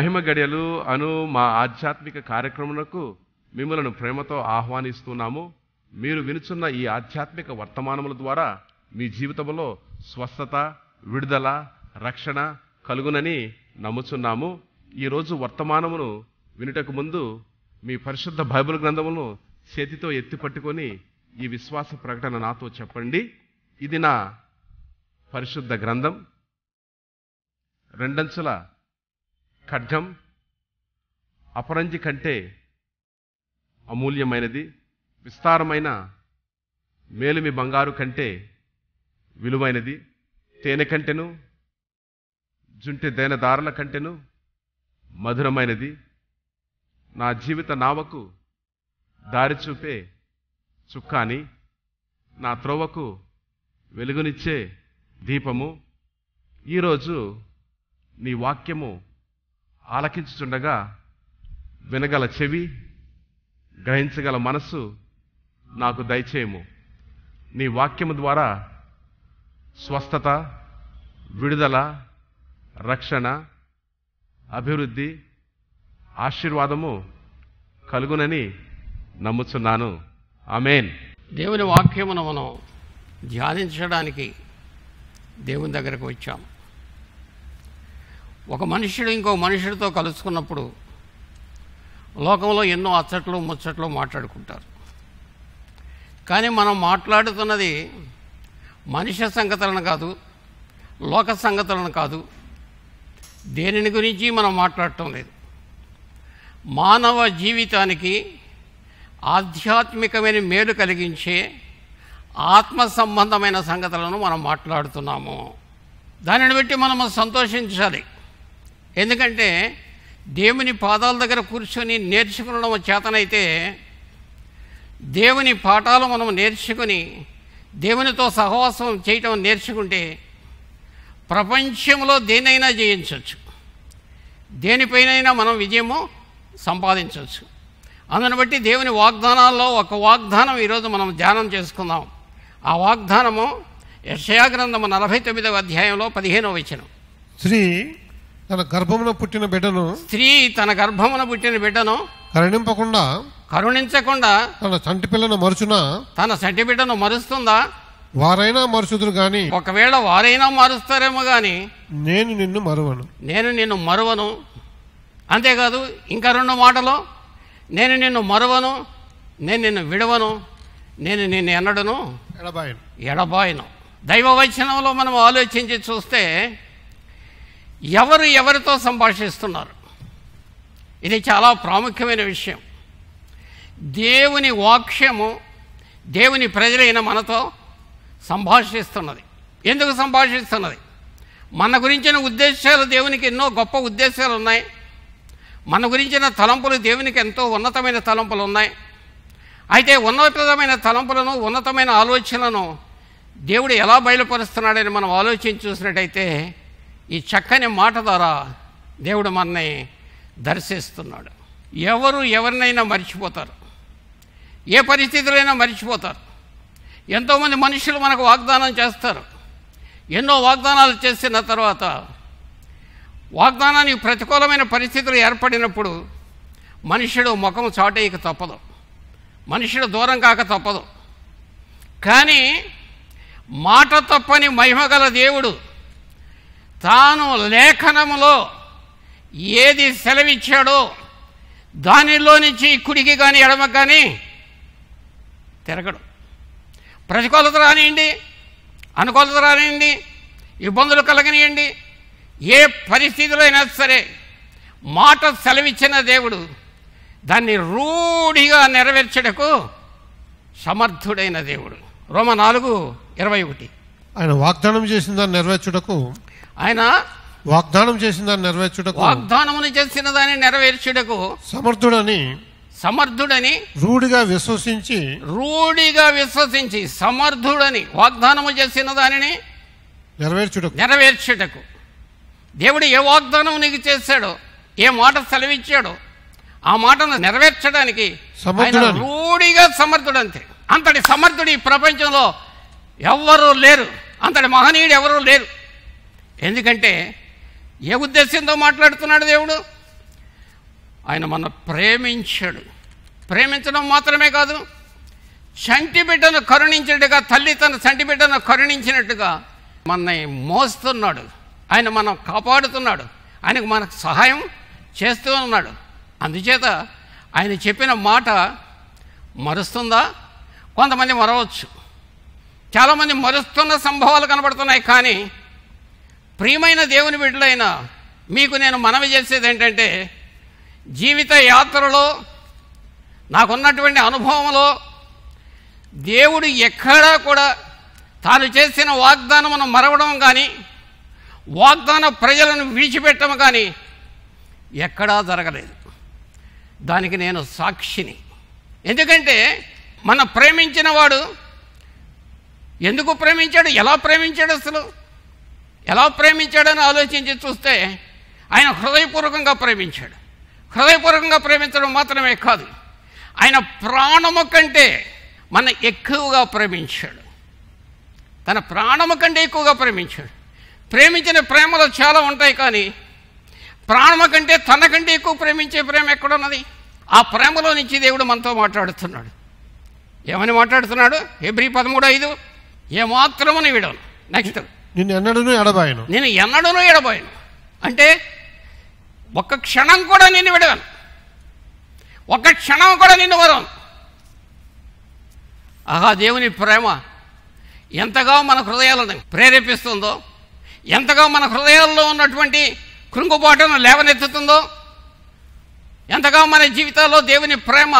మహిమ గడియలు అను మా ఆధ్యాత్మిక కార్యక్రమాలకు మిమ్మలను ప్రేమతో ఆహ్వానిస్తున్నాము మీరు వినుచున్న ఈ ఆధ్యాత్మిక వర్తమానముల ద్వారా మీ జీవితంలో స్వస్థత విడుదల రక్షణ కలుగునని నమ్ముచున్నాము ఈరోజు వర్తమానమును వినుటకు ముందు మీ పరిశుద్ధ బైబిల్ గ్రంథమును చేతితో ఎత్తి పట్టుకొని ఈ విశ్వాస ప్రకటన నాతో చెప్పండి ఇది నా పరిశుద్ధ గ్రంథం రెండంచుల ఖడ్గం అపరంజి కంటే అమూల్యమైనది విస్తారమైన మేలుమి బంగారు కంటే విలువైనది తేనె కంటెను జుంటి దైనదారుల కంటెను మధురమైనది నా జీవిత నావకు దారి చూపే చుక్కాని నా త్రోవకు వెలుగునిచ్చే దీపము ఈరోజు నీ వాక్యము ఆలకించుచుండగా వినగల చెవి గ్రహించగల మనస్సు నాకు దయచేయము నీ వాక్యము ద్వారా స్వస్థత విడుదల రక్షణ అభివృద్ధి ఆశీర్వాదము కలుగునని నమ్ముతున్నాను అమేన్ దేవుని వాక్యమును మనం ధ్యానించడానికి దేవుని దగ్గరకు వచ్చాము ఒక మనుషుడు ఇంకో మనుషుడితో కలుసుకున్నప్పుడు లోకంలో ఎన్నో అచ్చట్లు ముచ్చట్లు మాట్లాడుకుంటారు కానీ మనం మాట్లాడుతున్నది మనిషి సంగతులను కాదు లోక సంగతులను కాదు దేనిని గురించి మనం మాట్లాడటం లేదు మానవ జీవితానికి ఆధ్యాత్మికమైన మేలు కలిగించే ఆత్మ సంబంధమైన సంగతులను మనం మాట్లాడుతున్నాము దానిని బట్టి మనం సంతోషించాలి ఎందుకంటే దేవుని పాదాల దగ్గర కూర్చొని నేర్చుకునడం చేతనైతే దేవుని పాఠాలు మనం నేర్చుకుని దేవునితో సహవాసం చేయటం నేర్చుకుంటే ప్రపంచంలో దేనైనా జయించవచ్చు దేనిపైనైనా మనం విజయము సంపాదించవచ్చు అందును బట్టి దేవుని వాగ్దానాల్లో ఒక వాగ్దానం ఈరోజు మనం ధ్యానం చేసుకుందాం ఆ వాగ్దానము యశయాగ్రంథము నలభై తొమ్మిదవ అధ్యాయంలో పదిహేనవ ఇచ్చిన శ్రీ తన గర్భమున పుట్టిన బిడ్డను స్త్రీ తన గర్భమున పుట్టిన బిడ్డను కరుణింపకుండా కరుణించకుండా తన చంటి పిల్లను మరుచునా తన చంటి బిడ్డను మరుస్తుందా వారైనా మరుచుదురు గాని ఒకవేళ వారైనా మారుస్తారేమో గాని నేను నిన్ను మరువను నేను నిన్ను మరువను అంతేకాదు ఇంకా రెండు మాటలు నేను నిన్ను మరువను నేను నిన్ను విడవను నేను నిన్ను ఎన్నడను ఎడబాయను ఎడబాయను దైవ మనం ఆలోచించి చూస్తే ఎవరు ఎవరితో సంభాషిస్తున్నారు ఇది చాలా ప్రాముఖ్యమైన విషయం దేవుని వాక్యము దేవుని ప్రజలైన మనతో సంభాషిస్తున్నది ఎందుకు సంభాషిస్తున్నది మన గురించిన ఉద్దేశాలు దేవునికి ఎన్నో గొప్ప ఉద్దేశాలు ఉన్నాయి మన గురించిన తలంపులు దేవునికి ఎంతో ఉన్నతమైన తలంపులు ఉన్నాయి అయితే ఉన్నతమైన తలంపులను ఉన్నతమైన ఆలోచనలను దేవుడు ఎలా బయలుపరుస్తున్నాడని మనం ఆలోచించి చూసినట్టయితే ఈ చక్కని మాట ద్వారా దేవుడు మనని దర్శిస్తున్నాడు ఎవరు ఎవరినైనా మర్చిపోతారు ఏ పరిస్థితులైనా మర్చిపోతారు ఎంతోమంది మనుషులు మనకు వాగ్దానం చేస్తారు ఎన్నో వాగ్దానాలు చేసిన తర్వాత వాగ్దానానికి ప్రతికూలమైన పరిస్థితులు ఏర్పడినప్పుడు మనుషుడు ముఖం చాటేయక తప్పదు మనుషుడు దూరం కాక తప్పదు కానీ మాట తప్పని మహిమగల దేవుడు తాను లేఖనములో ఏది సెలవిచ్చాడో దానిలో నుంచి కుడికి కానీ ఎడమ కానీ తిరగడు ప్రతికూలత రానియండి అనుకూలత రానియండి ఇబ్బందులు కలగనియండి ఏ పరిస్థితిలో అయినా సరే మాట సెలవిచ్చిన దేవుడు దాన్ని రూఢిగా నెరవేర్చడకు సమర్థుడైన దేవుడు రోమ నాలుగు ఇరవై ఒకటి ఆయన వాగ్దానం చేసిన దాన్ని నెరవేర్చుటకు ఆయన వాగ్దానం చేసిన దాన్ని నెరవేర్చుటకు వాగ్దానము చేసిన దాన్ని నెరవేర్చుటకు సమర్థుడని సమర్థుడని రూఢిగా విశ్వసించి రూఢిగా విశ్వసించి సమర్థుడని వాగ్దానము చేసిన దానిని నెరవేర్చుటకు నెరవేర్చుటకు దేవుడు ఏ వాగ్దానం నీకు చేశాడో ఏ మాట సెలవిచ్చాడో ఆ మాటను నెరవేర్చడానికి రూఢిగా సమర్థుడు అంతే అంతటి సమర్థుడు ఈ ప్రపంచంలో ఎవ్వరూ లేరు అంతటి మహనీయుడు ఎవరూ లేరు ఎందుకంటే ఏ ఉద్దేశంతో మాట్లాడుతున్నాడు దేవుడు ఆయన మన ప్రేమించాడు ప్రేమించడం మాత్రమే కాదు చంటి బిడ్డను కరుణించినట్టుగా తల్లి తన చంటి బిడ్డను కరుణించినట్టుగా మనని మోస్తున్నాడు ఆయన మనం కాపాడుతున్నాడు ఆయనకు మనకు సహాయం చేస్తూ ఉన్నాడు అందుచేత ఆయన చెప్పిన మాట మరుస్తుందా కొంతమంది మరవచ్చు చాలామంది మరుస్తున్న సంభవాలు కనబడుతున్నాయి కానీ ప్రియమైన దేవుని బిడ్డలైన మీకు నేను మనవి చేసేది ఏంటంటే జీవిత యాత్రలో నాకున్నటువంటి అనుభవంలో దేవుడు ఎక్కడా కూడా తాను చేసిన వాగ్దానమును మరవడం కానీ వాగ్దాన ప్రజలను విడిచిపెట్టడం కానీ ఎక్కడా జరగలేదు దానికి నేను సాక్షిని ఎందుకంటే మన ప్రేమించిన వాడు ఎందుకు ప్రేమించాడు ఎలా ప్రేమించాడు అసలు ఎలా ప్రేమించాడని ఆలోచించి చూస్తే ఆయన హృదయపూర్వకంగా ప్రేమించాడు హృదయపూర్వకంగా ప్రేమించడం మాత్రమే కాదు ఆయన ప్రాణము కంటే మన ఎక్కువగా ప్రేమించాడు తన ప్రాణము కంటే ఎక్కువగా ప్రేమించాడు ప్రేమించిన ప్రేమలు చాలా ఉంటాయి కానీ ప్రాణము కంటే తనకంటే ఎక్కువ ప్రేమించే ప్రేమ ఎక్కడున్నది ఆ ప్రేమలో నుంచి దేవుడు మనతో మాట్లాడుతున్నాడు ఏమని మాట్లాడుతున్నాడు ఎబ్రి పదమూడు ఐదు ఏమాత్రమని విడవను నెక్స్ట్ నిన్ను ఎన్నడూ ఎడబాయను నేను ఎన్నడూనూ ఎడబాయను అంటే ఒక్క క్షణం కూడా నిన్ను విడవను ఒక క్షణం కూడా నిన్ను వదను ఆహా దేవుని ప్రేమ ఎంతగా మన హృదయాలను ప్రేరేపిస్తుందో ఎంతగా మన హృదయాల్లో ఉన్నటువంటి కృంగుబాటును లేవనెత్తుతుందో ఎంతగా మన జీవితాల్లో దేవుని ప్రేమ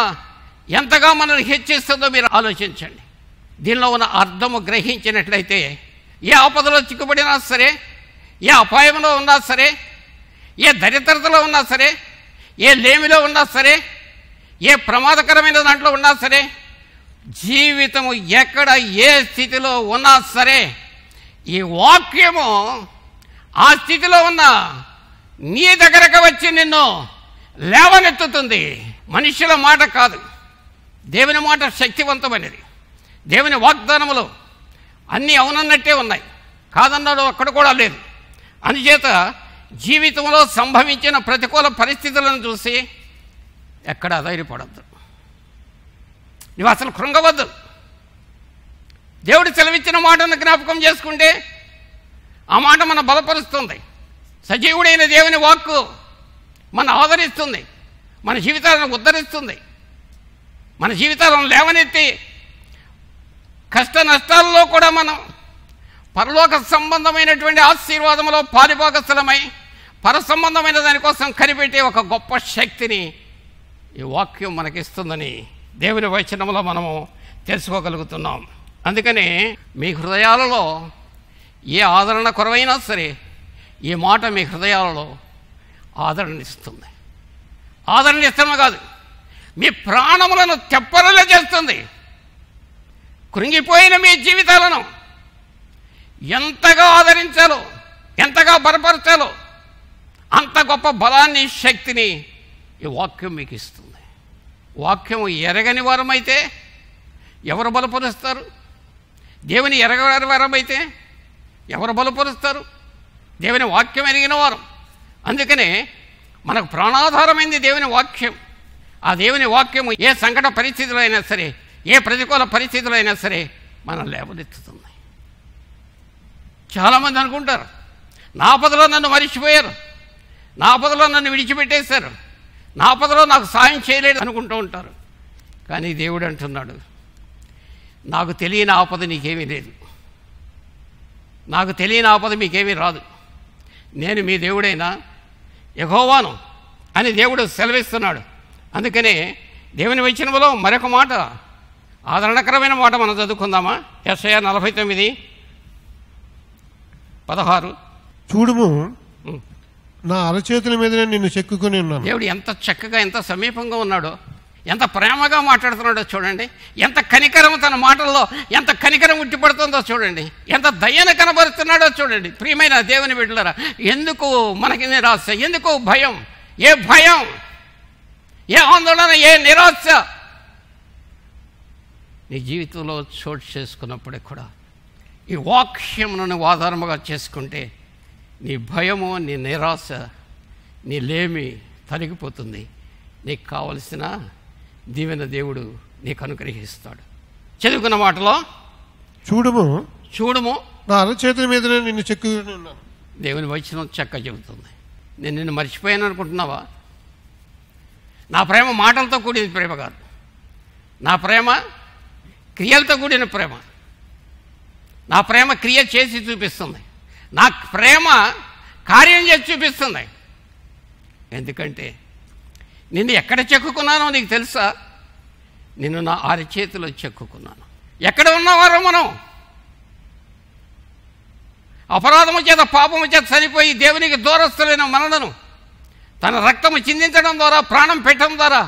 ఎంతగా మనల్ని హెచ్చిస్తుందో మీరు ఆలోచించండి దీనిలో ఉన్న అర్థము గ్రహించినట్లయితే ఏ ఆపదలో చిక్కుబడినా సరే ఏ అపాయంలో ఉన్నా సరే ఏ దరిద్రతలో ఉన్నా సరే ఏ లేమిలో ఉన్నా సరే ఏ ప్రమాదకరమైన దాంట్లో ఉన్నా సరే జీవితము ఎక్కడ ఏ స్థితిలో ఉన్నా సరే ఈ వాక్యము ఆ స్థితిలో ఉన్న నీ దగ్గరకు వచ్చి నిన్ను లేవనెత్తుతుంది మనుషుల మాట కాదు దేవుని మాట శక్తివంతమైనది దేవుని వాగ్దానములు అన్నీ అవునన్నట్టే ఉన్నాయి కాదన్నాడు అక్కడ కూడా లేదు అందుచేత జీవితంలో సంభవించిన ప్రతికూల పరిస్థితులను చూసి ఎక్కడ ధైర్యపడద్దు నువ్వు అసలు కృంగవద్దు దేవుడు సెలవిచ్చిన మాటను జ్ఞాపకం చేసుకుంటే ఆ మాట మన బలపరుస్తుంది సజీవుడైన దేవుని వాక్కు మన ఆదరిస్తుంది మన జీవితాలను ఉద్ధరిస్తుంది మన జీవితాలను లేవనెత్తి కష్ట నష్టాల్లో కూడా మనం పరలోక సంబంధమైనటువంటి ఆశీర్వాదంలో పారిభాగస్థలమై పర సంబంధమైన దానికోసం కనిపెట్టే ఒక గొప్ప శక్తిని ఈ వాక్యం మనకిస్తుందని దేవుని వచనంలో మనము తెలుసుకోగలుగుతున్నాం అందుకని మీ హృదయాలలో ఏ ఆదరణ కొరవైనా సరే ఈ మాట మీ హృదయాలలో ఆదరణ ఇస్తుంది ఆదరణ ఇస్తామే కాదు మీ ప్రాణములను తెప్పరలే చేస్తుంది కృంగిపోయిన మీ జీవితాలను ఎంతగా ఆదరించాలో ఎంతగా బలపరచాలో అంత గొప్ప బలాన్ని శక్తిని ఈ వాక్యం మీకు ఇస్తుంది వాక్యం ఎరగని అయితే ఎవరు బలపరుస్తారు దేవుని ఎరగని అయితే ఎవరు బలపరుస్తారు దేవుని వాక్యం ఎరిగిన వారు అందుకనే మనకు ప్రాణాధారమైంది దేవుని వాక్యం ఆ దేవుని వాక్యము ఏ సంకట పరిస్థితిలో అయినా సరే ఏ ప్రతికూల అయినా సరే మనం లేవనెత్తుతుంది చాలామంది అనుకుంటారు నాపదలో నన్ను మరిచిపోయారు నాపదలో నన్ను విడిచిపెట్టేశారు నాపదలో నాకు సాయం చేయలేదు అనుకుంటూ ఉంటారు కానీ దేవుడు అంటున్నాడు నాకు తెలియని ఆపద నీకేమీ లేదు నాకు తెలియని ఆపద మీకేమీ రాదు నేను మీ దేవుడైనా ఎగోవాను అని దేవుడు సెలవిస్తున్నాడు అందుకనే దేవుని వచ్చినలో మరొక మాట ఆదరణకరమైన మాట మనం చదువుకుందామా ఎస్ఐ నలభై తొమ్మిది పదహారు చూడుము నా అరచేతుల మీదనే నిన్ను చెక్కుని ఉన్నాను దేవుడు ఎంత చక్కగా ఎంత సమీపంగా ఉన్నాడో ఎంత ప్రేమగా మాట్లాడుతున్నాడో చూడండి ఎంత కనికరం తన మాటల్లో ఎంత కనికరం ఉట్టిపడుతుందో చూడండి ఎంత దయ్యను కనబరుస్తున్నాడో చూడండి ప్రియమైన దేవుని బిడ్డలరా ఎందుకు మనకి నిరాశ ఎందుకు భయం ఏ భయం ఏ ఆందోళన ఏ నిరాశ నీ జీవితంలో చోటు చేసుకున్నప్పుడే కూడా ఈ వాక్యమును నువ్వు ఆధారముగా చేసుకుంటే నీ భయము నీ నిరాశ నీ లేమి తరిగిపోతుంది నీకు కావలసిన దీవెన దేవుడు నీకు అనుగ్రహిస్తాడు చదువుకున్న మాటలో చూడము చూడము నా చేతుల మీద నిన్ను చెక్కు దేవుని వచ్చిన చెక్క చెబుతుంది నేను నిన్ను మర్చిపోయాను అనుకుంటున్నావా నా ప్రేమ మాటలతో కూడింది ప్రేమ కాదు నా ప్రేమ క్రియలతో కూడిన ప్రేమ నా ప్రేమ క్రియ చేసి చూపిస్తుంది నా ప్రేమ కార్యం చేసి చూపిస్తుంది ఎందుకంటే నిన్ను ఎక్కడ చెక్కుకున్నానో నీకు తెలుసా నిన్ను నా అరచేతిలో చెక్కుకున్నాను ఎక్కడ ఉన్నవారో మనం అపరాధము చేత పాపము చేత చనిపోయి దేవునికి దూరస్తులైన మనలను తన రక్తము చిందించడం ద్వారా ప్రాణం పెట్టడం ద్వారా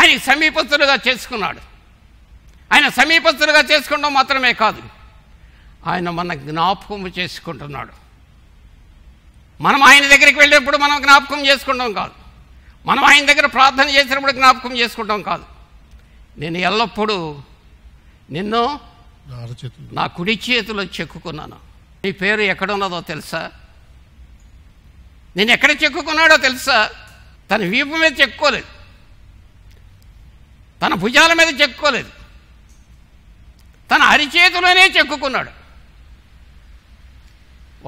ఆయన సమీపస్తులుగా చేసుకున్నాడు ఆయన సమీపస్తులుగా చేసుకోవడం మాత్రమే కాదు ఆయన మన జ్ఞాపకం చేసుకుంటున్నాడు మనం ఆయన దగ్గరికి వెళ్ళినప్పుడు మనం జ్ఞాపకం చేసుకుంటాం కాదు మనం ఆయన దగ్గర ప్రార్థన చేసినప్పుడు జ్ఞాపకం చేసుకుంటాం కాదు నేను ఎల్లప్పుడూ నిన్ను నా కుడి చేతిలో చెక్కుకున్నాను నీ పేరు ఎక్కడున్నదో తెలుసా నేను ఎక్కడ చెక్కుకున్నాడో తెలుసా తన వీపు మీద చెక్కుకోలేదు తన భుజాల మీద చెక్కుకోలేదు తన అరిచేతిలోనే చెక్కున్నాడు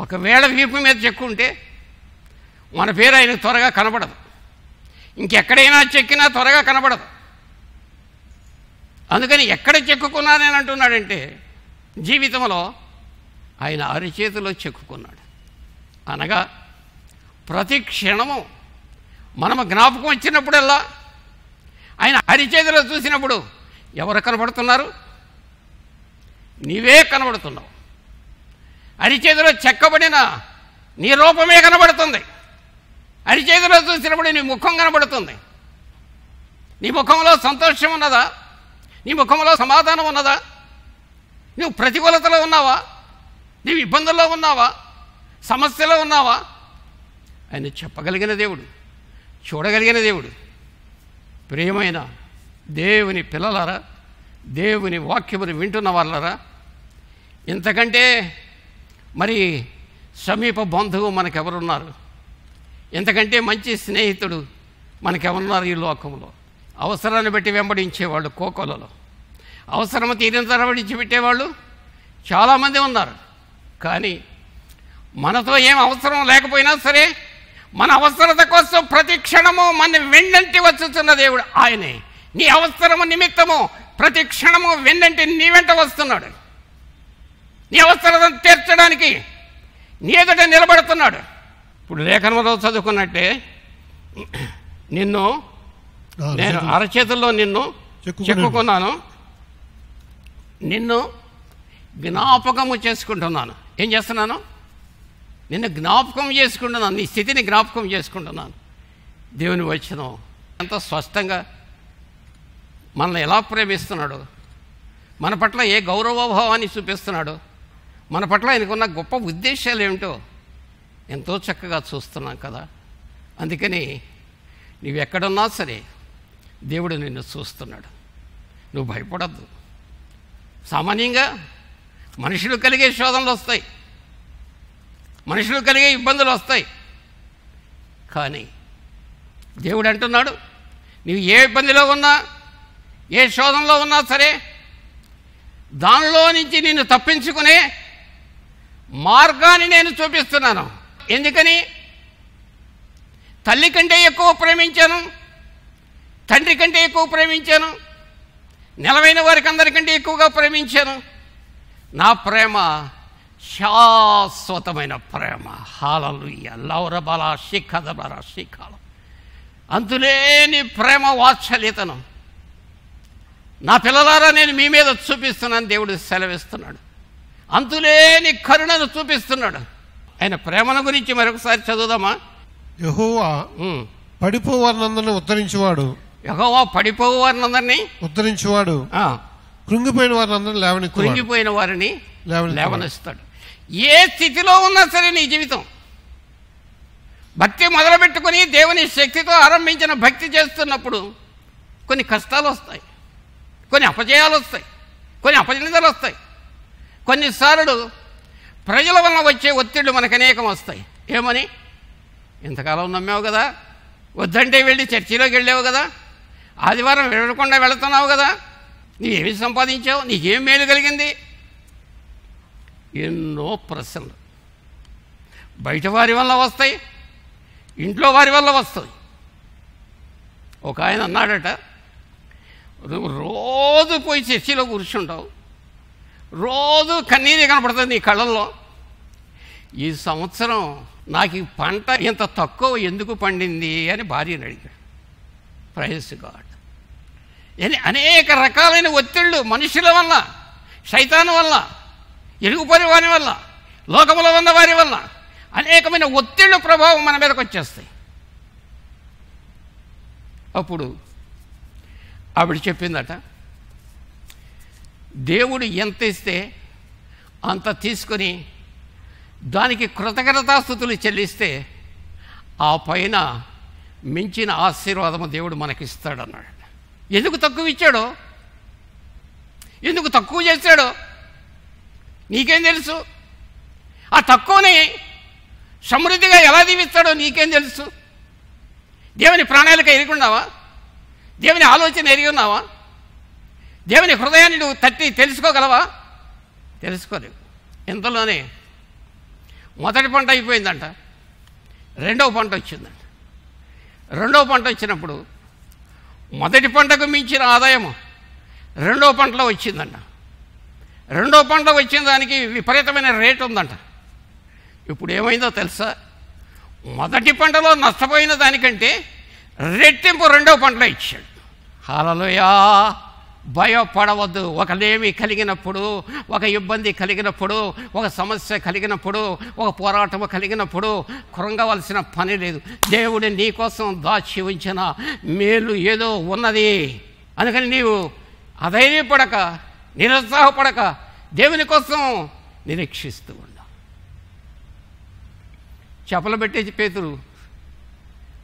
ఒకవేళ వీపు మీద చెక్కుంటే మన పేరు ఆయన త్వరగా కనబడదు ఇంకెక్కడైనా చెక్కినా త్వరగా కనబడదు అందుకని ఎక్కడ చెక్కున్నానని అంటున్నాడంటే జీవితంలో ఆయన అరిచేతిలో చెక్కున్నాడు అనగా ప్రతి క్షణము మనము జ్ఞాపకం వచ్చినప్పుడల్లా ఆయన అరిచేతిలో చూసినప్పుడు ఎవరు కనబడుతున్నారు నీవే కనబడుతున్నావు అరిచేతిలో చెక్కబడిన నీ రూపమే కనబడుతుంది అరిచేతిలో చూసినప్పుడు నీ ముఖం కనబడుతుంది నీ ముఖంలో సంతోషం ఉన్నదా నీ ముఖంలో సమాధానం ఉన్నదా నువ్వు ప్రతికూలతలో ఉన్నావా నీవు ఇబ్బందుల్లో ఉన్నావా సమస్యలో ఉన్నావా ఆయన చెప్పగలిగిన దేవుడు చూడగలిగిన దేవుడు ప్రియమైన దేవుని పిల్లలారా దేవుని వాక్యముని వింటున్న వాళ్ళరా ఇంతకంటే మరి సమీప బంధువు మనకెవరున్నారు ఇంతకంటే మంచి స్నేహితుడు మనకెవరున్నారు ఈ లోకంలో అవసరాన్ని బట్టి వెంబడించేవాళ్ళు కోకొలలో అవసరం తీరిన తర్వాత పెట్టేవాళ్ళు చాలామంది ఉన్నారు కానీ మనతో ఏం అవసరం లేకపోయినా సరే మన అవసరత కోసం ప్రతి క్షణము మన వెన్నంటి వచ్చుతున్న దేవుడు ఆయనే నీ అవసరము నిమిత్తము ప్రతి క్షణము వెన్నంటి నీ వెంట వస్తున్నాడు నీ అవసరం తీర్చడానికి నీ ఎదుట నిలబడుతున్నాడు ఇప్పుడు లేఖనంలో చదువుకున్నట్టే నిన్ను నేను అరచేతుల్లో నిన్ను చెప్పుకున్నాను నిన్ను జ్ఞాపకము చేసుకుంటున్నాను ఏం చేస్తున్నాను నిన్ను జ్ఞాపకం చేసుకుంటున్నాను నీ స్థితిని జ్ఞాపకం చేసుకుంటున్నాను దేవుని వచ్చిన ఎంత స్పష్టంగా మనల్ని ఎలా ప్రేమిస్తున్నాడు మన పట్ల ఏ గౌరవభావాన్ని చూపిస్తున్నాడు మన పట్ల ఆయనకున్న గొప్ప ఉద్దేశాలు ఏమిటో ఎంతో చక్కగా చూస్తున్నాం కదా అందుకని నీవెక్కడున్నా సరే దేవుడు నిన్ను చూస్తున్నాడు నువ్వు భయపడద్దు సామాన్యంగా మనుషులు కలిగే శోధనలు వస్తాయి మనుషులు కలిగే ఇబ్బందులు వస్తాయి కానీ దేవుడు అంటున్నాడు నీవు ఏ ఇబ్బందిలో ఉన్నా ఏ శోధనలో ఉన్నా సరే దానిలో నుంచి నిన్ను తప్పించుకునే మార్గాన్ని నేను చూపిస్తున్నాను ఎందుకని తల్లి కంటే ఎక్కువ ప్రేమించాను తండ్రి కంటే ఎక్కువ ప్రేమించాను నిలవైన వారికి అందరికంటే ఎక్కువగా ప్రేమించాను నా ప్రేమ శాశ్వతమైన ప్రేమ హాలలుయ్య లౌరబల బల శిఖాల అంతులేని ప్రేమ వాత్సల్యతను నా పిల్లలారా నేను మీ మీద చూపిస్తున్నాను దేవుడు సెలవిస్తున్నాడు అంతులేని కరుణను చూపిస్తున్నాడు ఆయన ప్రేమను గురించి మరొకసారి చదువుదామా యహోవా పడిపోవారినందరిని ఉత్తరించేవాడు యహోవా పడిపోవారినందరినీ ఉత్తరించేవాడు కృంగిపోయిన వారిని లేవని కృంగిపోయిన వారిని లేవనిస్తాడు ఏ స్థితిలో ఉన్నా సరే నీ జీవితం భక్తి మొదలుపెట్టుకుని దేవుని శక్తితో ఆరంభించిన భక్తి చేస్తున్నప్పుడు కొన్ని కష్టాలు వస్తాయి కొన్ని అపజయాలు వస్తాయి కొన్ని అపజనితలు వస్తాయి కొన్నిసార్లు ప్రజల వల్ల వచ్చే ఒత్తిళ్ళు మనకు అనేకం వస్తాయి ఏమని ఇంతకాలం నమ్మావు కదా వద్దంటే వెళ్ళి చర్చిలోకి వెళ్ళావు కదా ఆదివారం వెళ్ళకుండా వెళుతున్నావు కదా నీవేమి సంపాదించావు నీకేం మేలు కలిగింది ఎన్నో ప్రశ్నలు బయట వారి వల్ల వస్తాయి ఇంట్లో వారి వల్ల వస్తాయి ఒక ఆయన అన్నాడట రోజు పోయి చర్చిలో కూర్చుంటావు రోజు కన్నీరే కనపడుతుంది ఈ కళ్ళల్లో ఈ సంవత్సరం నాకు ఈ పంట ఇంత తక్కువ ఎందుకు పండింది అని భార్యను అడిగాడు ప్రైజ్ గాడ్ అనేక రకాలైన ఒత్తిళ్ళు మనుషుల వల్ల శైతాను వల్ల ఎరుగుపరి వారి వల్ల లోకములో ఉన్న వారి వల్ల అనేకమైన ఒత్తిళ్ళు ప్రభావం మన మీదకి వచ్చేస్తాయి అప్పుడు ఆవిడ చెప్పిందట దేవుడు ఎంత ఇస్తే అంత తీసుకొని దానికి కృతజ్ఞతాస్థుతులు చెల్లిస్తే ఆ పైన మించిన ఆశీర్వాదము దేవుడు మనకిస్తాడన్నాడు ఎందుకు తక్కువ ఇచ్చాడో ఎందుకు తక్కువ చేశాడో నీకేం తెలుసు ఆ తక్కువని సమృద్ధిగా ఎలా దీవిస్తాడో నీకేం తెలుసు దేవుని ప్రాణాలకు ఉన్నావా దేవుని ఆలోచన ఎరిగి ఉన్నావా దేవుని హృదయాన్ని నువ్వు తట్టి తెలుసుకోగలవా తెలుసుకోలేవు ఇంతలోనే మొదటి పంట అయిపోయిందంట రెండవ పంట వచ్చిందంట రెండవ పంట వచ్చినప్పుడు మొదటి పంటకు మించిన ఆదాయము రెండవ పంటలో వచ్చిందంట రెండవ పంట వచ్చిన దానికి విపరీతమైన రేటు ఉందంట ఇప్పుడు ఏమైందో తెలుసా మొదటి పంటలో నష్టపోయిన దానికంటే రెట్టింపు రెండవ పంటలో ఇచ్చాడు హాలలోయా భయపడవద్దు లేమి కలిగినప్పుడు ఒక ఇబ్బంది కలిగినప్పుడు ఒక సమస్య కలిగినప్పుడు ఒక పోరాటం కలిగినప్పుడు కృంగవలసిన పని లేదు దేవుడు నీకోసం దాచి ఉంచిన మేలు ఏదో ఉన్నది అందుకని నీవు అధైర్యపడక నిరుత్సాహపడక దేవుని కోసం నిరీక్షిస్తూ ఉండ చేపలు పెట్టే పేతులు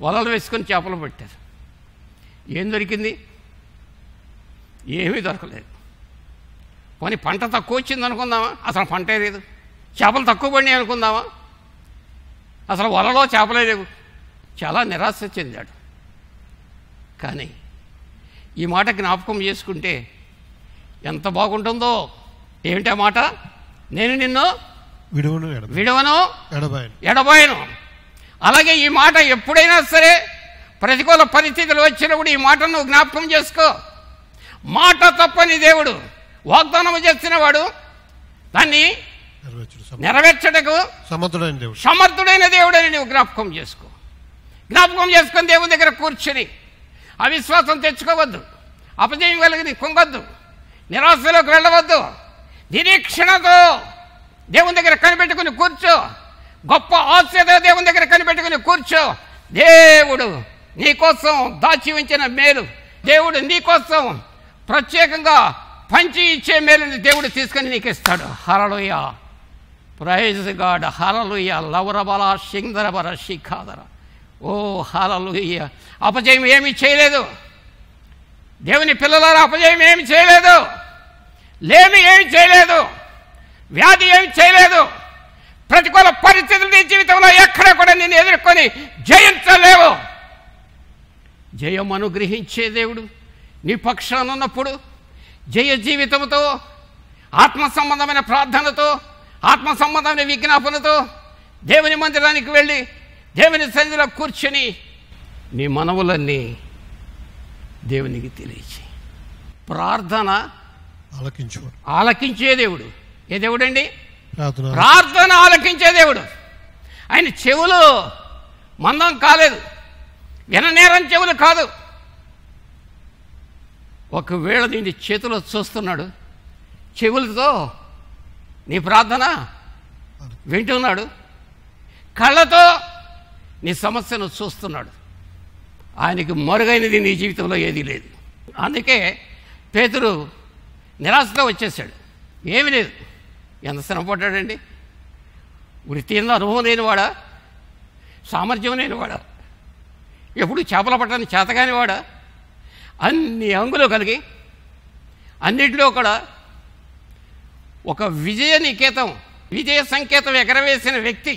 వలలు వేసుకొని చేపలు పెట్టారు ఏం దొరికింది ఏమీ దొరకలేదు పని పంట తక్కువ వచ్చింది అనుకుందామా అసలు పంటే లేదు చేపలు తక్కువ పడినాయి అనుకుందామా అసలు వలలో చేపలే లేవు చాలా నిరాశ చెందాడు కానీ ఈ మాట జ్ఞాపకం చేసుకుంటే ఎంత బాగుంటుందో ఏమిటా మాట నేను నిన్ను విడవను విడవను ఎడబాయను అలాగే ఈ మాట ఎప్పుడైనా సరే ప్రతికూల పరిస్థితులు వచ్చినప్పుడు ఈ మాటను జ్ఞాపకం చేసుకో మాట తప్పని దేవుడు వాగ్దానం వాడు దాన్ని నెరవేర్చటకు సమర్థుడైన దేవుడు సమర్థుడైన దేవుడని నువ్వు జ్ఞాపకం చేసుకో జ్ఞాపకం చేసుకొని దేవుని దగ్గర కూర్చుని అవిశ్వాసం తెచ్చుకోవద్దు అపజయం కలిగింది కొంగొద్దు నిరాశలోకి వెళ్ళవద్దు నిరీక్షణతో దేవుని దగ్గర కనిపెట్టుకుని కూర్చో గొప్ప ఆశతో దేవుని దగ్గర కనిపెట్టుకుని కూర్చో దేవుడు నీకోసం దాచి ఉంచిన మేలు దేవుడు నీకోసం ప్రత్యేకంగా పంచి ఇచ్చే మేలుని దేవుడు తీసుకొని నీకు ఇస్తాడు హరలుయ ప్రైజ్ గాడ్ హరలుయ లవరబల సింగరబర శిఖాదర ఓ హరలుయ అపజయం ఏమీ చేయలేదు దేవుని పిల్లల అపజయం ఏమి చేయలేదు లేమి ఏమి చేయలేదు వ్యాధి ఏమి చేయలేదు ప్రతికూల పరిస్థితులు నీ జీవితంలో ఎక్కడ కూడా నేను ఎదుర్కొని జయించలేవు జయం అనుగ్రహించే దేవుడు నీ ఉన్నప్పుడు జయ జీవితంతో ఆత్మ సంబంధమైన ప్రార్థనతో ఆత్మ సంబంధమైన విజ్ఞాపనతో దేవుని మందిరానికి వెళ్ళి దేవుని సన్నిధిలో కూర్చొని నీ మనవులన్నీ దేవునికి తెలియచి ప్రార్థన ఆలకించు ఆలకించే దేవుడు ఏ దేవుడండి ప్రార్థన ఆలకించే దేవుడు ఆయన చెవులు మందం కాలేదు విననేరం చెవులు కాదు ఒకవేళ దీన్ని చేతిలో చూస్తున్నాడు చెవులతో నీ ప్రార్థన వింటున్నాడు కళ్ళతో నీ సమస్యను చూస్తున్నాడు ఆయనకి మరుగైనది నీ జీవితంలో ఏదీ లేదు అందుకే పేతుడు నిరాశతో వచ్చేసాడు ఏమి లేదు ఎంత శ్రమపడ్డాడండి ఎంత అనుభవం లేనివాడా సామర్థ్యం లేనివాడా ఎప్పుడు చేపల పట్టడానికి చేతగానివాడా అన్ని అంగులు కలిగి అన్నిటిలో కూడా ఒక విజయ నికేతం విజయ సంకేతం ఎగరవేసిన వ్యక్తి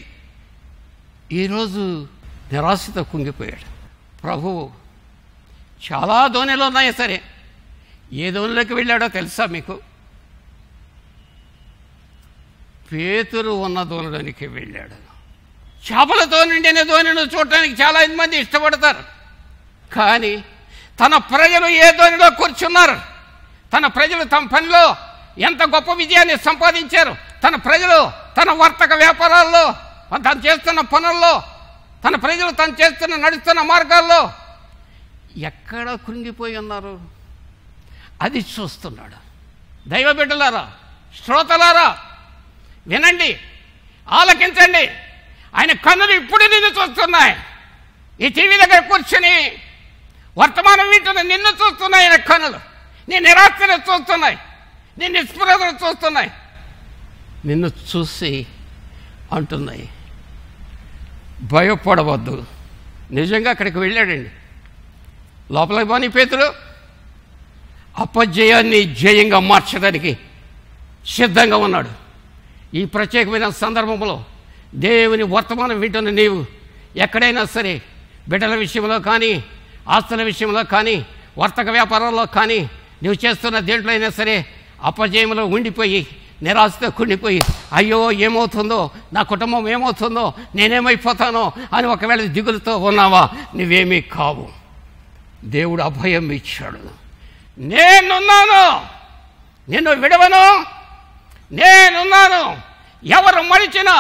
ఈరోజు నిరాశతో కుంగిపోయాడు ప్రభువు చాలా ధోనిలు ఉన్నాయి సరే ఏ ధోనిలోకి వెళ్ళాడో తెలుసా మీకు పేతురు ఉన్న ధోనిలోనికి వెళ్ళాడు చేపలతో నిండిన ధోని చూడటానికి ఇంతమంది ఇష్టపడతారు కానీ తన ప్రజలు ఏ ధోనిలో కూర్చున్నారు తన ప్రజలు తమ పనిలో ఎంత గొప్ప విజయాన్ని సంపాదించారు తన ప్రజలు తన వర్తక వ్యాపారాల్లో తను చేస్తున్న పనుల్లో తన ప్రజలు తను చేస్తున్న నడుస్తున్న మార్గాల్లో ఎక్కడ కృంగిపోయి ఉన్నారు అది చూస్తున్నాడు దైవ బిడ్డలారా శ్రోతలారా వినండి ఆలకించండి ఆయన కన్నులు ఇప్పుడు నిన్ను చూస్తున్నాయి ఈ టీవీ దగ్గర కూర్చొని వర్తమానం వింటున్న నిన్ను చూస్తున్నాయి నా కనులు నీ నిరాశను చూస్తున్నాయి నీ నిస్పృహను చూస్తున్నాయి నిన్ను చూసి అంటున్నాయి భయపడవద్దు నిజంగా అక్కడికి వెళ్ళాడండి లోపలికి పోనీ పేతులు అపజయాన్ని జయంగా మార్చడానికి సిద్ధంగా ఉన్నాడు ఈ ప్రత్యేకమైన సందర్భంలో దేవుని వర్తమానం వింటున్న నీవు ఎక్కడైనా సరే బిడ్డల విషయంలో కానీ ఆస్తుల విషయంలో కానీ వర్తక వ్యాపారంలో కానీ నువ్వు చేస్తున్న దేంట్లో అయినా సరే అపజయంలో ఉండిపోయి నిరాశతో కుండిపోయి అయ్యో ఏమవుతుందో నా కుటుంబం ఏమవుతుందో నేనేమైపోతానో అని ఒకవేళ దిగులుతో ఉన్నావా నువ్వేమీ కావు దేవుడు అభయం ఇచ్చాడు నేనున్నాను నిన్ను విడవను నేనున్నాను ఎవరు మరిచినా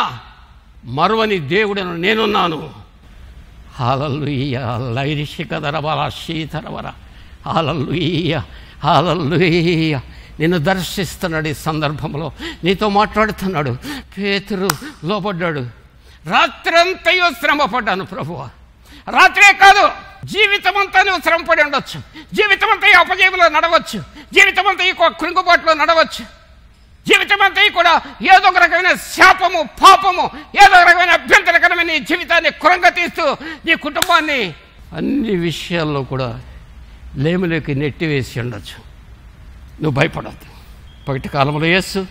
మరువని దేవుడను నేనున్నాను హాలల్లుయ్య లైరిషిక ధరబల శీధరబల హాలల్లుయ్య హాలల్లుయ్య నిన్ను దర్శిస్తున్నాడు ఈ సందర్భంలో నీతో మాట్లాడుతున్నాడు పేతురు లోపడ్డాడు రాత్రంతయో శ్రమపడ్డాను ప్రభువ రాత్రే కాదు జీవితమంతా నువ్వు శ్రమపడి ఉండొచ్చు అంతా ఈ అపజయంలో నడవచ్చు అంతా ఈ కృంగుబాటులో నడవచ్చు జీవితం అంతా కూడా ఏదో ఒక రకమైన శాపము పాపము ఏదో ఒక రకమైన అభ్యంతరకరమైన నీ జీవితాన్ని కురంగ తీస్తూ నీ కుటుంబాన్ని అన్ని విషయాల్లో కూడా లేములోకి నెట్టివేసి ఉండొచ్చు నువ్వు భయపడద్దు పగటి కాలంలో వేస్తూ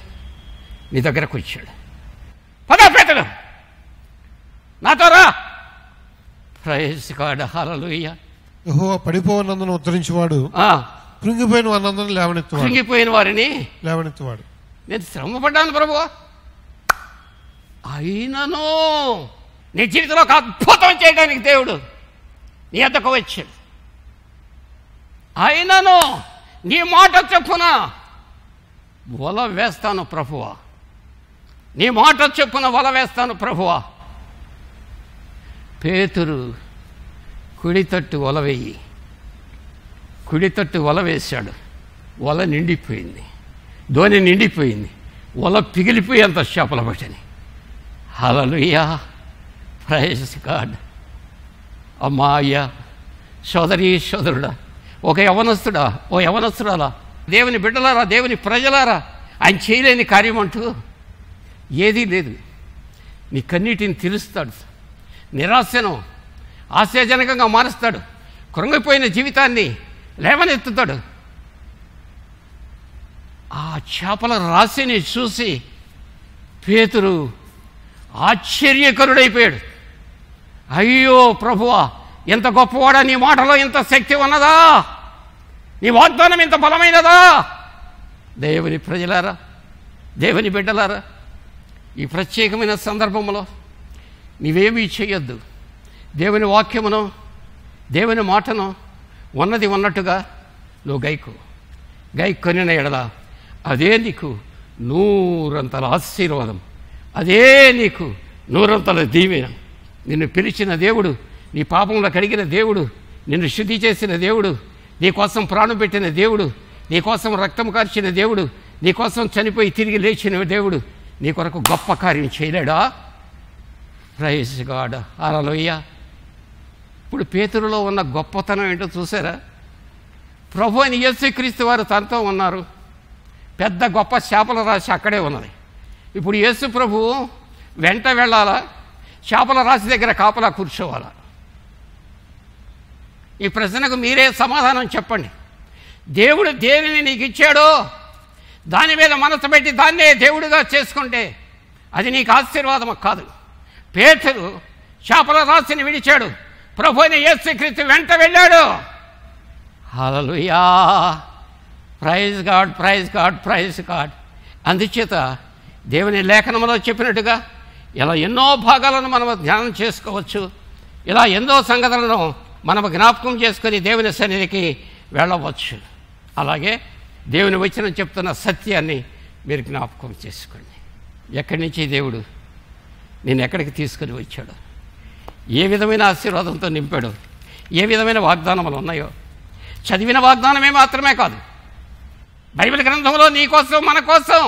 నీ దగ్గరకు వచ్చాడు పదాపేతడు నాతో రా ప్రయస్కాడ హలలుయ్య పడిపోవనందును ఉద్ధరించేవాడు కృంగిపోయిన వారినందరూ లేవనెత్తు కృంగిపోయిన వారిని లేవనెత్తువాడు నేను శ్రమపడ్డాను ప్రభు అయినను నీ జీవితంలో ఒక అద్భుతం చేయడానికి దేవుడు నీ అంతకు వచ్చాడు అయినను నీ మాట చెప్పున వల వేస్తాను ప్రభువా నీ మాట చెప్పున వల వేస్తాను ప్రభువా పేతురు కుడితట్టు వల వేయి కుడితట్టు వల వేశాడు వల నిండిపోయింది ధోని నిండిపోయింది వల అంత చేపల పట్టని హలలుయా ప్రయస్ గాడ్ అమ్మాయ సోదరి సోదరుడా ఒక యవనస్తుడా ఓ యవనస్తుడాలా దేవుని బిడ్డలారా దేవుని ప్రజలారా ఆయన చేయలేని కార్యం అంటూ ఏదీ లేదు నీ కన్నీటిని తెలుస్తాడు నిరాశను ఆశాజనకంగా మారుస్తాడు కృంగిపోయిన జీవితాన్ని లేవనెత్తుతాడు ఆ చేపల రాశిని చూసి పేతురు ఆశ్చర్యకరుడైపోయాడు అయ్యో ప్రభువా ఎంత గొప్పవాడా నీ మాటలో ఇంత శక్తి ఉన్నదా నీ వాగ్దానం ఇంత బలమైనదా దేవుని ప్రజలారా దేవుని బిడ్డలారా ఈ ప్రత్యేకమైన సందర్భంలో నీవేమీ చేయొద్దు దేవుని వాక్యమును దేవుని మాటను ఉన్నది ఉన్నట్టుగా నువ్వు గైకు కొనిన ఎడలా అదే నీకు నూరంతల ఆశీర్వాదం అదే నీకు నూరంతల దీవెన నిన్ను పిలిచిన దేవుడు నీ పాపంలో కడిగిన దేవుడు నిన్ను శుద్ధి చేసిన దేవుడు నీకోసం ప్రాణం పెట్టిన దేవుడు నీకోసం రక్తం కార్చిన దేవుడు నీకోసం చనిపోయి తిరిగి లేచిన దేవుడు నీ కొరకు గొప్ప కార్యం చేయలేడా ప్రైజ్ గాడ్ అరలోయ ఇప్పుడు పేతురులో ఉన్న గొప్పతనం ఏంటో చూసారా ప్రభు అని యేసుక్రీస్తు వారు తనతో ఉన్నారు పెద్ద గొప్ప చేపల రాశి అక్కడే ఉన్నది ఇప్పుడు యేసు ప్రభు వెంట వెళ్ళాలా చేపల రాశి దగ్గర కాపలా కూర్చోవాలా ఈ ప్రశ్నకు మీరే సమాధానం చెప్పండి దేవుడు దేనిని నీకు ఇచ్చాడో దాని మీద మనసు పెట్టి దాన్నే దేవుడిగా చేసుకుంటే అది నీకు ఆశీర్వాదం కాదు పేతురు చేపల రాశిని విడిచాడు ప్రభుని అయిన యేసుక్రీస్తు వెంట వెళ్ళాడు hallelujah praise God praise God praise God అందుచేత దేవుని లేఖనంలో చెప్పినట్టుగా ఇలా ఎన్నో భాగాలను మనం ధ్యానం చేసుకోవచ్చు ఇలా ఎన్నో సంగతులను మనం జ్ఞాపకం చేసుకొని దేవుని సన్నిధికి వెళ్ళవచ్చు అలాగే దేవుని వచ్చిన చెప్తున్న సత్యాన్ని మీరు జ్ఞాపకం చేసుకోండి ఎక్కడి నుంచి దేవుడు నేను ఎక్కడికి తీసుకొని వచ్చాడు ఏ విధమైన ఆశీర్వాదంతో నింపాడు ఏ విధమైన వాగ్దానములు ఉన్నాయో చదివిన వాగ్దానమే మాత్రమే కాదు బైబిల్ గ్రంథంలో నీ కోసం మన కోసం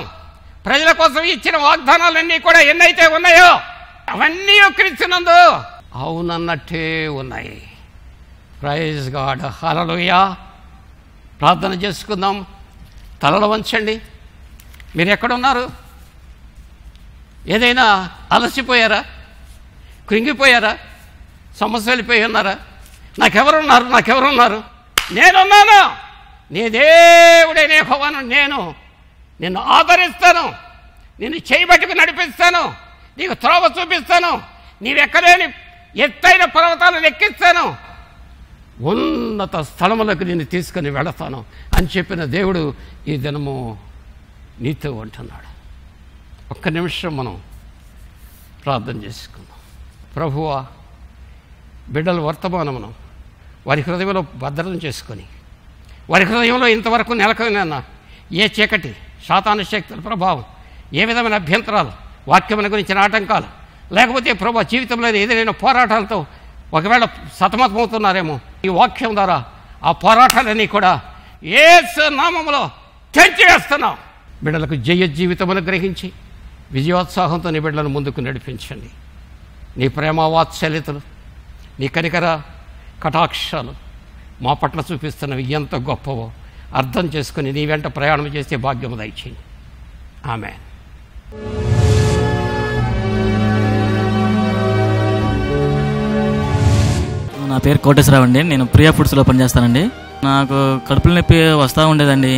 ప్రజల కోసం ఇచ్చిన వాగ్దానాలన్నీ కూడా ఎన్నైతే ఉన్నాయో అవన్నీ క్రీస్తునందు అవునన్నట్టే ఉన్నాయి ప్రైజ్ గాడ్ హలలుయా ప్రార్థన చేసుకుందాం తలలు వంచండి మీరు ఎక్కడున్నారు ఏదైనా అలసిపోయారా కృంగిపోయారా సమస్యలు పోయి ఉన్నారా నాకెవరున్నారు నాకెవరున్నారు నేనున్నాను నీ దేవుడైన భవాను నేను నిన్ను ఆదరిస్తాను నిన్ను చేయబట్టుకు నడిపిస్తాను నీకు త్రోవ చూపిస్తాను నీవెక్కలేని ఎత్తైన పర్వతాలను లెక్కిస్తాను ఉన్నత స్థలములకు నేను తీసుకుని వెళతాను అని చెప్పిన దేవుడు ఈ దినము నీతో అంటున్నాడు ఒక్క నిమిషం మనం ప్రార్థన చేసుకున్నాం ప్రభువా బిడ్డల వర్తమానమును వారి హృదయంలో భద్రతం చేసుకొని వారి హృదయంలో ఇంతవరకు నెలకొన్న ఏ చీకటి సాతాను శక్తుల ప్రభావం ఏ విధమైన అభ్యంతరాలు వాక్యముల గురించిన ఆటంకాలు లేకపోతే ప్రభా జీవితంలో ఏదైనా పోరాటాలతో ఒకవేళ సతమతమవుతున్నారేమో ఈ వాక్యం ద్వారా ఆ పోరాటాలన్నీ కూడా ఏ నామంలో తెంచివేస్తున్నాం బిడ్డలకు జయ జీవితమును గ్రహించి విజయోత్సాహంతో నీ బిడ్డలను ముందుకు నడిపించండి నీ ప్రేమ వాత్సల్యతలు నీ కనికర కటాక్షాలు మా పట్ల చూపిస్తున్నవి ఎంత గొప్పవో అర్థం చేసుకుని నీ వెంట ప్రయాణం చేస్తే భాగ్యము దయచేయి ఆమె నా పేరు కోటేశ్వరరావు అండి నేను ప్రియా ఫుడ్స్లో పనిచేస్తానండి నాకు కడుపుల నొప్పి వస్తూ ఉండేదండి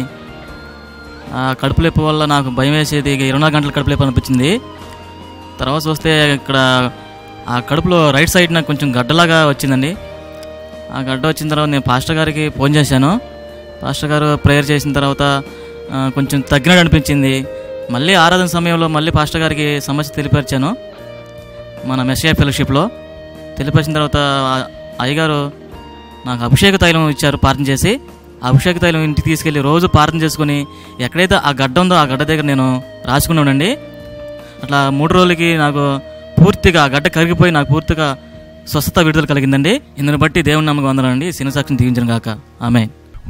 ఆ కడుపు నొప్పి వల్ల నాకు భయం వేసేది ఇరవై నాలుగు గంటల కడుపు నొప్పి అనిపించింది తర్వాత వస్తే ఇక్కడ ఆ కడుపులో రైట్ సైడ్ నాకు కొంచెం గడ్డలాగా వచ్చిందండి ఆ గడ్డ వచ్చిన తర్వాత నేను పాస్టర్ గారికి ఫోన్ చేశాను పాస్టర్ గారు ప్రేయర్ చేసిన తర్వాత కొంచెం తగ్గినట్టు అనిపించింది మళ్ళీ ఆరాధన సమయంలో మళ్ళీ పాస్టర్ గారికి సమస్య తెలిపరిచాను మన మెస్సియా ఫెలోషిప్లో తెలిపరిచిన తర్వాత అయ్యగారు నాకు అభిషేక తైలం ఇచ్చారు పార్థన చేసి అభిషేక తైలం ఇంటికి తీసుకెళ్ళి రోజు ప్రార్థన చేసుకుని ఎక్కడైతే ఆ గడ్డ ఉందో ఆ గడ్డ దగ్గర నేను రాసుకుని ఉండండి అట్లా మూడు రోజులకి నాకు పూర్తిగా ఆ గడ్డ కరిగిపోయి నాకు పూర్తిగా స్వస్థత విడుదల కలిగిందండి ఇందుని బట్టి దేవుని నమ్మకం వందనండి సినసాక్షిని దీవించిన గాక ఆమె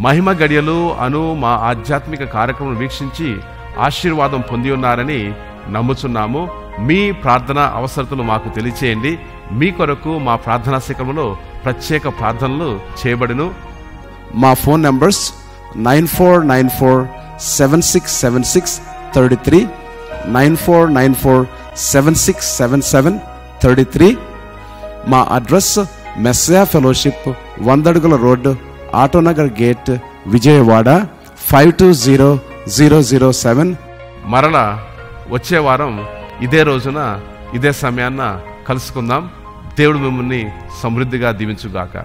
మహిమ గడియలు అను మా ఆధ్యాత్మిక కార్యక్రమం వీక్షించి ఆశీర్వాదం పొంది ఉన్నారని నమ్ముచున్నాము మీ ప్రార్థన అవసరతలు మాకు తెలియచేయండి మీ కొరకు మా ప్రార్థనా శిఖరంలో ప్రత్యేక ప్రార్థనలు చేయబడును మా phone numbers nine four nine four seven six seven six thirty three nine four nine four seven six seven seven thirty three మా అడ్రస్ మెస్సయా ఫెలోషిప్ వందడుగుల road Autonagar gate Vijayawada five two zero zero zero seven మరలా వచ్చే వారం ఇదే రోజున ఇదే సమయాన కలుసుకుందాం దేవుడు మిమ్మల్ని సమృద్ధిగా దీవించుగాక